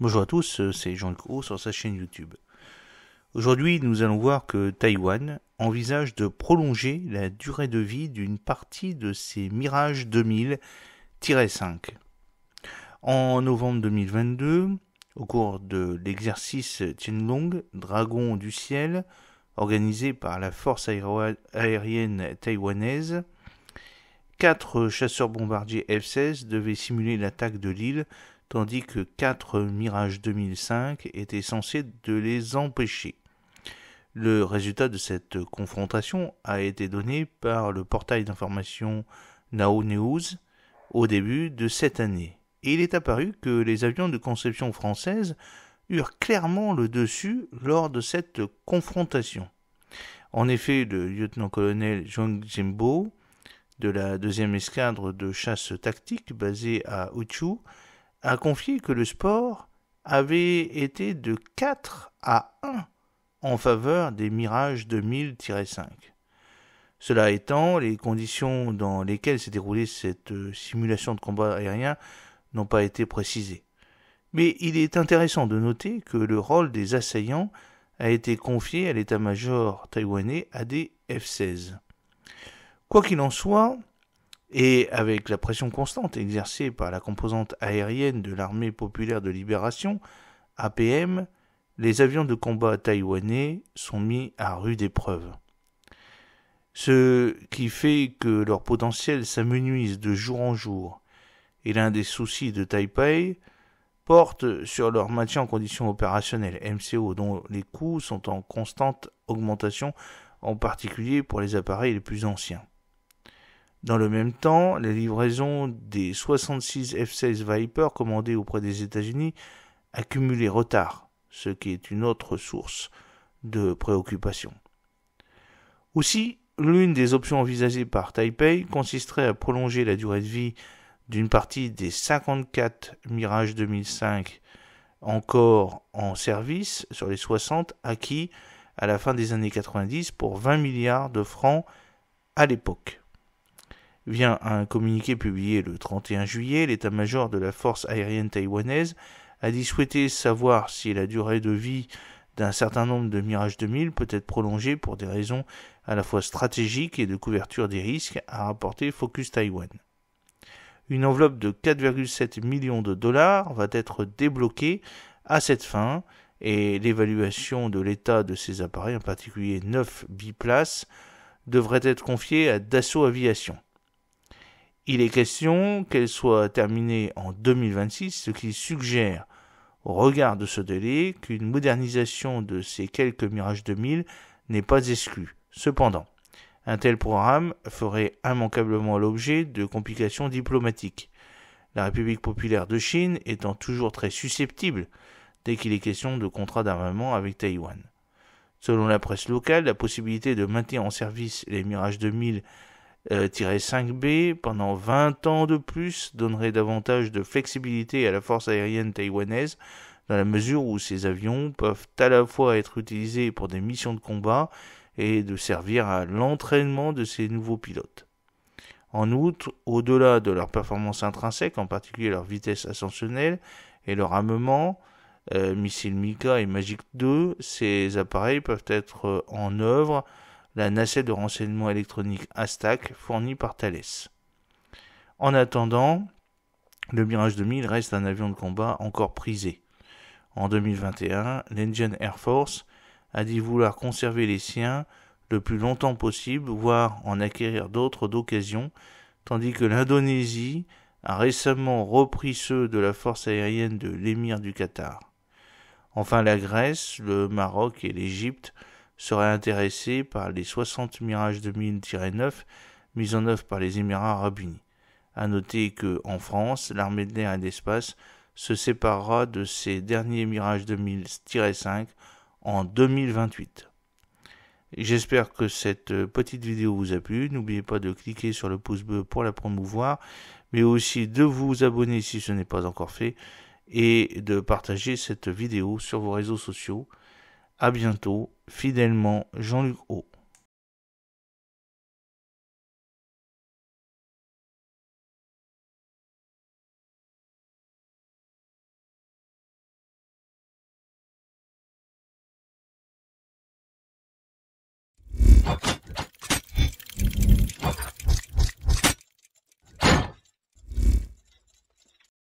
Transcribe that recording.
Bonjour à tous, euh, c'est Jean-Luc sur sa chaîne YouTube. Aujourd'hui, nous allons voir que Taïwan envisage de prolonger la durée de vie d'une partie de ses Mirage 2000-5. En novembre 2022, au cours de l'exercice Tianlong, Dragon du ciel, organisé par la force aérienne taïwanaise, quatre chasseurs bombardiers F-16 devaient simuler l'attaque de l'île tandis que quatre Mirage 2005 étaient censés de les empêcher. Le résultat de cette confrontation a été donné par le portail d'information Nao News au début de cette année. Et il est apparu que les avions de conception française eurent clairement le dessus lors de cette confrontation. En effet, le lieutenant-colonel Zhang Jimbo de la deuxième escadre de chasse tactique basée à Uchu a confié que le sport avait été de 4 à 1 en faveur des Mirage 2000-5. Cela étant, les conditions dans lesquelles s'est déroulée cette euh, simulation de combat aérien n'ont pas été précisées. Mais il est intéressant de noter que le rôle des assaillants a été confié à l'état-major taïwanais à des F-16. Quoi qu'il en soit, et avec la pression constante exercée par la composante aérienne de l'armée populaire de libération, APM, les avions de combat taïwanais sont mis à rude épreuve. Ce qui fait que leur potentiel s'amenuise de jour en jour, et l'un des soucis de Taipei porte sur leur maintien en condition opérationnelle MCO dont les coûts sont en constante augmentation, en particulier pour les appareils les plus anciens. Dans le même temps, la livraison des 66 F-16 Viper commandés auprès des États-Unis accumulaient retard, ce qui est une autre source de préoccupation. Aussi, l'une des options envisagées par Taipei consisterait à prolonger la durée de vie d'une partie des 54 Mirage 2005 encore en service sur les 60 acquis à la fin des années 90 pour 20 milliards de francs à l'époque vient un communiqué publié le 31 juillet, l'état-major de la force aérienne taïwanaise a dit souhaiter savoir si la durée de vie d'un certain nombre de Mirage 2000 peut être prolongée pour des raisons à la fois stratégiques et de couverture des risques, a rapporté Focus Taïwan. Une enveloppe de 4,7 millions de dollars va être débloquée à cette fin et l'évaluation de l'état de ces appareils, en particulier 9 biplaces, devrait être confiée à Dassault Aviation. Il est question qu'elle soit terminée en 2026, ce qui suggère, au regard de ce délai, qu'une modernisation de ces quelques Mirage 2000 n'est pas exclue. Cependant, un tel programme ferait immanquablement l'objet de complications diplomatiques. La République populaire de Chine étant toujours très susceptible dès qu'il est question de contrats d'armement avec Taïwan. Selon la presse locale, la possibilité de maintenir en service les Mirage 2000 5B euh, pendant 20 ans de plus donnerait davantage de flexibilité à la force aérienne taïwanaise dans la mesure où ces avions peuvent à la fois être utilisés pour des missions de combat et de servir à l'entraînement de ces nouveaux pilotes. En outre, au-delà de leurs performances intrinsèques, en particulier leur vitesse ascensionnelle et leur armement, euh, missiles Mika et Magic 2, ces appareils peuvent être en œuvre la nacelle de renseignement électronique Astac fournie par Thales. En attendant, le Mirage 2000 reste un avion de combat encore prisé. En 2021, l'Indian Air Force a dit vouloir conserver les siens le plus longtemps possible, voire en acquérir d'autres d'occasion, tandis que l'Indonésie a récemment repris ceux de la force aérienne de l'émir du Qatar. Enfin, la Grèce, le Maroc et l'Égypte serait intéressé par les 60 Mirage 2000-9 mis en œuvre par les Émirats arabes unis. À noter que, en France, l'armée de l'air et d'espace se séparera de ces derniers Mirage 2000-5 en 2028. J'espère que cette petite vidéo vous a plu. N'oubliez pas de cliquer sur le pouce bleu pour la promouvoir, mais aussi de vous abonner si ce n'est pas encore fait et de partager cette vidéo sur vos réseaux sociaux. À bientôt, fidèlement Jean-Luc Haut.